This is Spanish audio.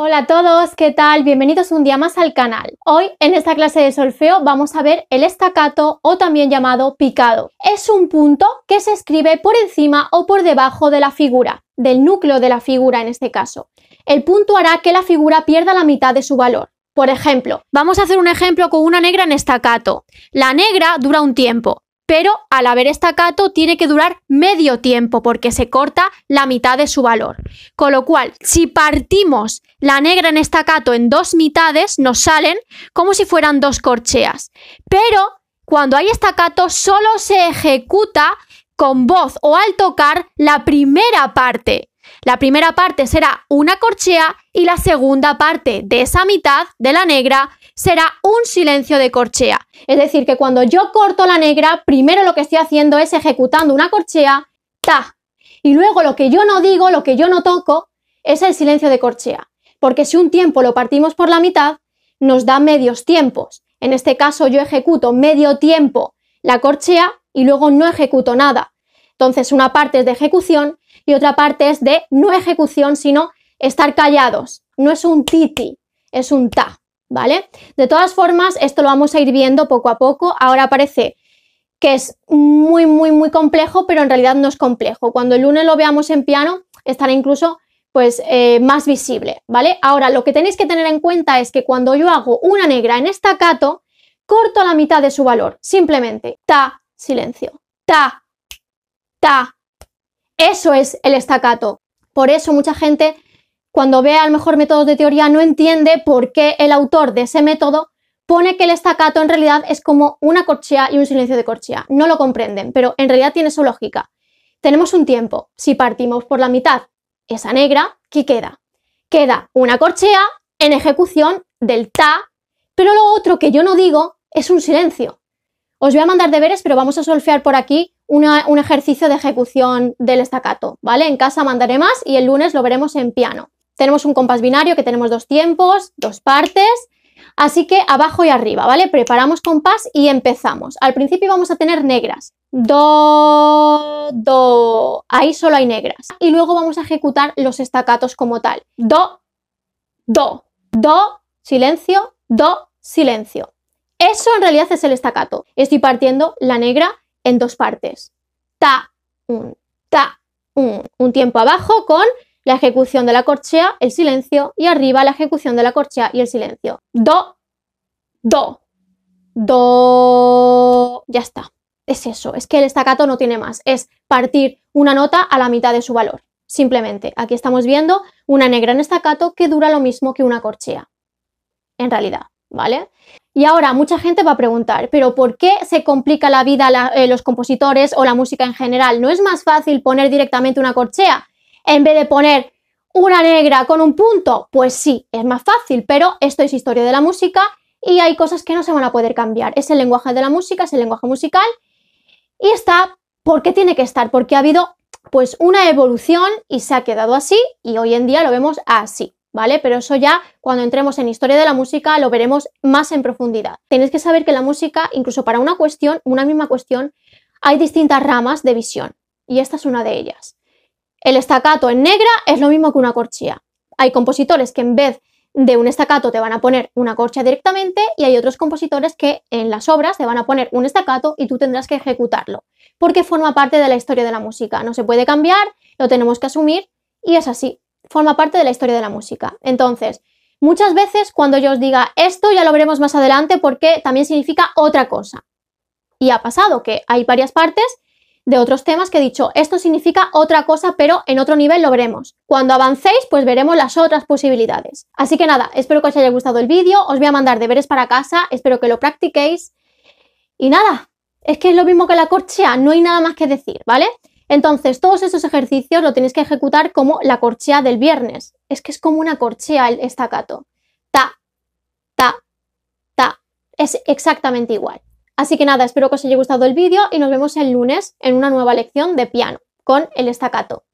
Hola a todos, ¿qué tal? Bienvenidos un día más al canal. Hoy en esta clase de solfeo vamos a ver el estacato o también llamado picado. Es un punto que se escribe por encima o por debajo de la figura, del núcleo de la figura en este caso. El punto hará que la figura pierda la mitad de su valor. Por ejemplo, vamos a hacer un ejemplo con una negra en estacato. La negra dura un tiempo, pero al haber estacato tiene que durar medio tiempo porque se corta la mitad de su valor. Con lo cual, si partimos la negra en estacato en dos mitades, nos salen como si fueran dos corcheas. Pero cuando hay estacato, solo se ejecuta con voz o al tocar la primera parte. La primera parte será una corchea y la segunda parte de esa mitad de la negra será un silencio de corchea. Es decir, que cuando yo corto la negra, primero lo que estoy haciendo es ejecutando una corchea, ta. Y luego lo que yo no digo, lo que yo no toco, es el silencio de corchea. Porque si un tiempo lo partimos por la mitad, nos da medios tiempos. En este caso yo ejecuto medio tiempo la corchea y luego no ejecuto nada. Entonces una parte es de ejecución y otra parte es de no ejecución, sino estar callados. No es un titi, es un ta, ¿vale? De todas formas, esto lo vamos a ir viendo poco a poco. Ahora parece que es muy, muy, muy complejo, pero en realidad no es complejo. Cuando el lunes lo veamos en piano, estará incluso pues eh, más visible, ¿vale? Ahora, lo que tenéis que tener en cuenta es que cuando yo hago una negra en estacato, corto la mitad de su valor, simplemente ta, silencio, ta, ta, eso es el estacato. Por eso mucha gente, cuando ve al mejor método de teoría, no entiende por qué el autor de ese método pone que el estacato en realidad es como una corchea y un silencio de corchea. No lo comprenden, pero en realidad tiene su lógica. Tenemos un tiempo. Si partimos por la mitad, esa negra, ¿qué queda? Queda una corchea en ejecución del ta, pero lo otro que yo no digo es un silencio. Os voy a mandar deberes, pero vamos a solfear por aquí un ejercicio de ejecución del staccato, ¿vale? En casa mandaré más y el lunes lo veremos en piano. Tenemos un compás binario que tenemos dos tiempos, dos partes, así que abajo y arriba, ¿vale? Preparamos compás y empezamos. Al principio vamos a tener negras, do, do, ahí solo hay negras. Y luego vamos a ejecutar los estacatos como tal, do, do, do, silencio, do, silencio. Eso en realidad es el estacato. Estoy partiendo la negra en dos partes. Ta, un, ta, un. Un tiempo abajo con la ejecución de la corchea, el silencio, y arriba la ejecución de la corchea y el silencio. Do, do, do. Ya está. Es eso, es que el staccato no tiene más, es partir una nota a la mitad de su valor. Simplemente, aquí estamos viendo una negra en staccato que dura lo mismo que una corchea, en realidad. ¿vale? Y ahora mucha gente va a preguntar, pero ¿por qué se complica la vida eh, los compositores o la música en general? ¿No es más fácil poner directamente una corchea en vez de poner una negra con un punto? Pues sí, es más fácil, pero esto es historia de la música y hay cosas que no se van a poder cambiar. Es el lenguaje de la música, es el lenguaje musical y está porque tiene que estar, porque ha habido pues una evolución y se ha quedado así y hoy en día lo vemos así. ¿vale? Pero eso ya cuando entremos en historia de la música lo veremos más en profundidad. Tenéis que saber que la música, incluso para una cuestión, una misma cuestión, hay distintas ramas de visión y esta es una de ellas. El estacato en negra es lo mismo que una corchilla. Hay compositores que en vez de un estacato te van a poner una corcha directamente y hay otros compositores que en las obras te van a poner un estacato y tú tendrás que ejecutarlo, porque forma parte de la historia de la música. No se puede cambiar, lo tenemos que asumir y es así forma parte de la historia de la música. Entonces, muchas veces cuando yo os diga esto ya lo veremos más adelante porque también significa otra cosa. Y ha pasado que hay varias partes de otros temas que he dicho, esto significa otra cosa, pero en otro nivel lo veremos. Cuando avancéis, pues veremos las otras posibilidades. Así que nada, espero que os haya gustado el vídeo, os voy a mandar deberes para casa, espero que lo practiquéis. Y nada, es que es lo mismo que la corchea, no hay nada más que decir, ¿vale? Entonces, todos esos ejercicios lo tenéis que ejecutar como la corchea del viernes. Es que es como una corchea el estacato. Ta, ta, ta. Es exactamente igual. Así que nada, espero que os haya gustado el vídeo y nos vemos el lunes en una nueva lección de piano con el estacato.